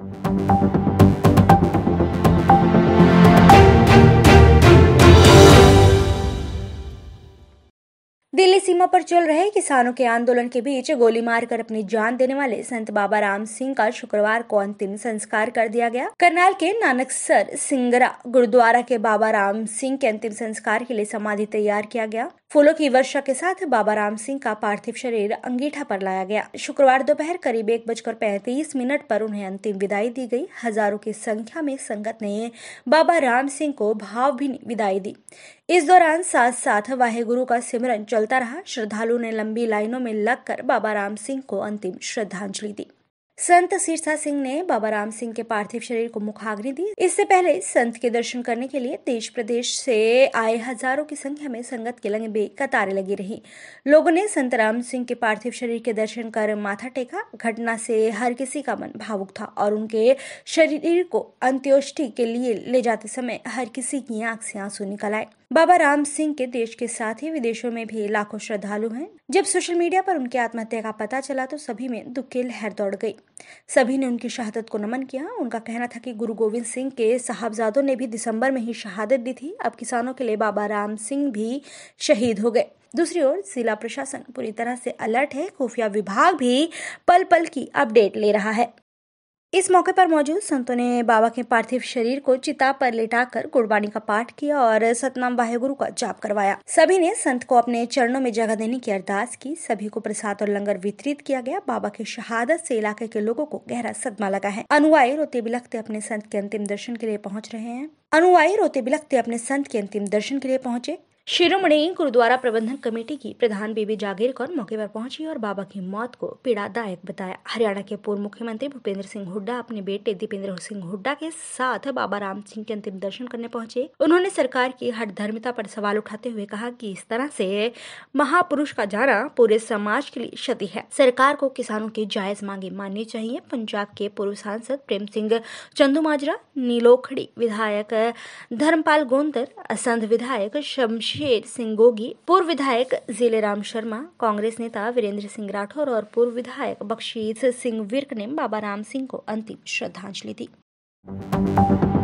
Thank you. सीमा पर चल रहे किसानों के आंदोलन के बीच गोली मारकर अपनी जान देने वाले संत बाबा राम सिंह का शुक्रवार को अंतिम संस्कार कर दिया गया करनाल के नानक सर सिंगरा गुरुद्वारा के बाबा राम सिंह के अंतिम संस्कार के लिए समाधि तैयार किया गया फूलों की वर्षा के साथ बाबा राम सिंह का पार्थिव शरीर अंगीठा पर लाया गया शुक्रवार दोपहर करीब एक बजकर पैंतीस मिनट पर उन्हें अंतिम विदाई दी गई हजारों की संख्या में संगत ने बाबा राम सिंह को भाव भी विदाई दी इस दौरान साथ साथ वाहे गुरु का सिमरन चलता रहा पहुंचा श्रद्धालुओं ने लंबी लाइनों में लगकर बाबा राम सिंह को अंतिम श्रद्धांजलि दी संत सिरसा सिंह ने बाबा राम सिंह के पार्थिव शरीर को मुखाग्नि दी इससे पहले संत के दर्शन करने के लिए देश प्रदेश से आए हजारों की संख्या में संगत के लंबे कतारें लगी रही लोगों ने संत राम सिंह के पार्थिव शरीर के दर्शन कर माथा टेका घटना से हर किसी का मन भावुक था और उनके शरीर को अंत्योष्टि के लिए ले जाते समय हर किसी की आंख से आंसू निकल आए बाबा राम सिंह के देश के साथ ही विदेशों में भी लाखों श्रद्धालु हैं जब सोशल मीडिया पर उनकी आत्महत्या का पता चला तो सभी में दुख की लहर दौड़ गई सभी ने उनकी शहादत को नमन किया उनका कहना था कि गुरु गोविंद सिंह के साहबजादों ने भी दिसंबर में ही शहादत दी थी अब किसानों के लिए बाबा राम सिंह भी शहीद हो गए दूसरी ओर जिला प्रशासन पूरी तरह से अलर्ट है खुफिया विभाग भी पल पल की अपडेट ले रहा है इस मौके पर मौजूद संतों ने बाबा के पार्थिव शरीर को चिता पर कर गुरबाणी का पाठ किया और सतनाम वाहेगुरु का जाप करवाया सभी ने संत को अपने चरणों में जगह देने की अरदास की सभी को प्रसाद और लंगर वितरित किया गया बाबा की शहादत से इलाके के लोगों को गहरा सदमा लगा है अनुआई रोते बिलखते अपने संत के अंतिम दर्शन के लिए पहुँच रहे हैं अनुआई रोते बिलखते अपने संत के अंतिम दर्शन के लिए पहुँचे शिरोमणि गुरुद्वारा प्रबंधन कमेटी की प्रधान बीबी जागीर कौर मौके पर पहुंची और बाबा की मौत को पीड़ादायक बताया हरियाणा के पूर्व मुख्यमंत्री भूपेंद्र सिंह हुड्डा अपने बेटे दीपेंद्र सिंह हुड्डा के साथ बाबा राम सिंह के अंतिम दर्शन करने पहुंचे उन्होंने सरकार की हर धर्मिता पर सवाल उठाते हुए कहा कि इस तरह से महापुरुष का जाना पूरे समाज के लिए क्षति है सरकार को किसानों की जायज मांगे माननी चाहिए पंजाब के पूर्व सांसद प्रेम सिंह चंदुमाजरा नीलोखड़ी विधायक धर्मपाल गोंदर असंध विधायक शमशी शेर सिंगोगी पूर्व विधायक जिलेराम शर्मा कांग्रेस नेता वीरेंद्र सिंह राठौर और पूर्व विधायक बख्शीश सिंह विर्क ने बाबा राम सिंह को अंतिम श्रद्धांजलि दी